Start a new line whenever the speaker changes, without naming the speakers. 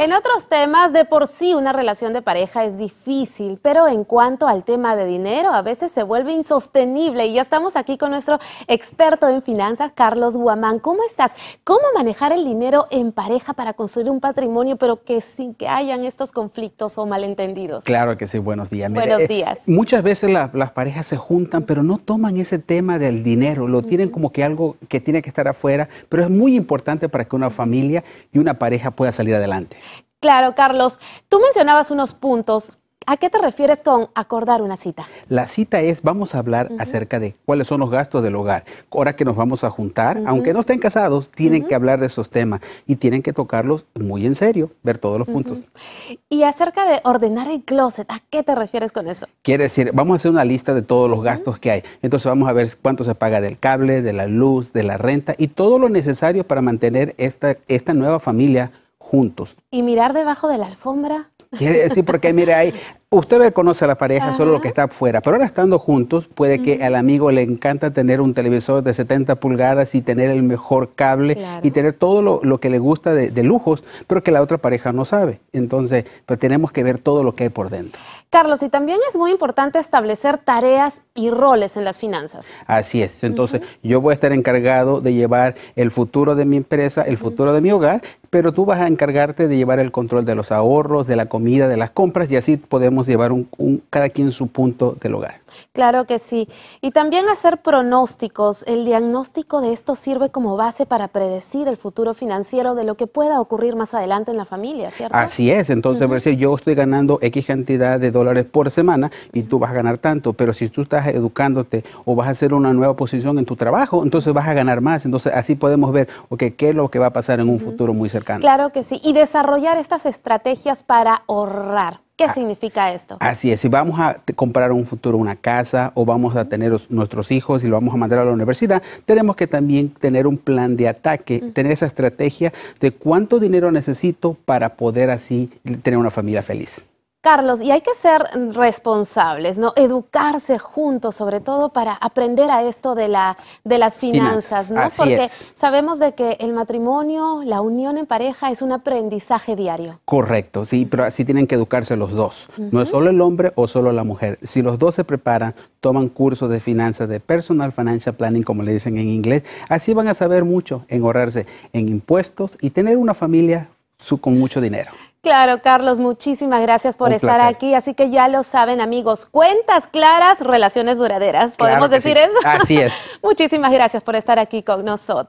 En otros temas, de por sí una relación de pareja es difícil, pero en cuanto al tema de dinero, a veces se vuelve insostenible. Y ya estamos aquí con nuestro experto en finanzas, Carlos Guamán. ¿Cómo estás? ¿Cómo manejar el dinero en pareja para construir un patrimonio, pero que sin que hayan estos conflictos o malentendidos?
Claro que sí, buenos días. buenos eh, días. muchas veces las parejas se juntan, pero no toman ese tema del dinero, lo tienen como que algo que tiene que estar afuera, pero es muy importante para que una familia y una pareja pueda salir adelante.
Claro, Carlos. Tú mencionabas unos puntos. ¿A qué te refieres con acordar una cita?
La cita es, vamos a hablar acerca de cuáles son los gastos del hogar. Ahora que nos vamos a juntar, aunque no estén casados, tienen que hablar de esos temas y tienen que tocarlos muy en serio, ver todos los puntos.
Y acerca de ordenar el closet, ¿a qué te refieres con eso?
Quiere decir, vamos a hacer una lista de todos los gastos que hay. Entonces vamos a ver cuánto se paga del cable, de la luz, de la renta y todo lo necesario para mantener esta, esta nueva familia juntos.
¿Y mirar debajo de la alfombra?
Quiere decir, porque mire, ahí, usted conoce a la pareja, solo lo que está afuera, pero ahora estando juntos, puede que al amigo le encanta tener un televisor de 70 pulgadas y tener el mejor cable y tener todo lo, que le gusta de, lujos, pero que la otra pareja no sabe. Entonces, pues tenemos que ver todo lo que hay por dentro.
Carlos, y también es muy importante establecer tareas y roles en las finanzas.
Así es. Entonces, yo voy a estar encargado de llevar el futuro de mi empresa, el futuro de mi hogar pero tú vas a encargarte de llevar el control de los ahorros, de la comida, de las compras y así podemos llevar un, cada quien su punto del hogar.
Claro que sí. Y también hacer pronósticos. El diagnóstico de esto sirve como base para predecir el futuro financiero de lo que pueda ocurrir más adelante en la familia, ¿cierto?
Así es. Entonces, yo estoy ganando X cantidad de dólares por semana y tú vas a ganar tanto, pero si tú estás educándote o vas a hacer una nueva posición en tu trabajo, entonces vas a ganar más. Entonces, así podemos ver, qué es lo que va a pasar en un futuro muy cercano. Claro
que sí. Y desarrollar estas estrategias para ahorrar. ¿Qué ah, significa esto?
Así es, si vamos a comprar un futuro una casa o vamos a tener nuestros hijos y lo vamos a mandar a la universidad, tenemos que también tener un plan de ataque, tener esa estrategia de cuánto dinero necesito para poder así tener una familia feliz.
Carlos, y hay que ser responsables, ¿no? Educarse juntos, sobre todo para aprender a esto de, la, de las finanzas, ¿no? Porque sabemos de que el matrimonio, la unión en pareja es un aprendizaje diario.
Correcto, sí, pero así tienen que educarse los dos. No es solo el hombre o solo la mujer. Si los dos se preparan, toman cursos de finanzas, de personal financial planning, como le dicen en inglés, así van a saber mucho en ahorrarse en impuestos y tener una familia su, con mucho dinero.
Claro, Carlos, muchísimas gracias por estar aquí. Así que ya lo saben, amigos, cuentas claras, relaciones duraderas. ¿Podemos decir eso? Así es. muchísimas gracias por estar aquí con nosotros.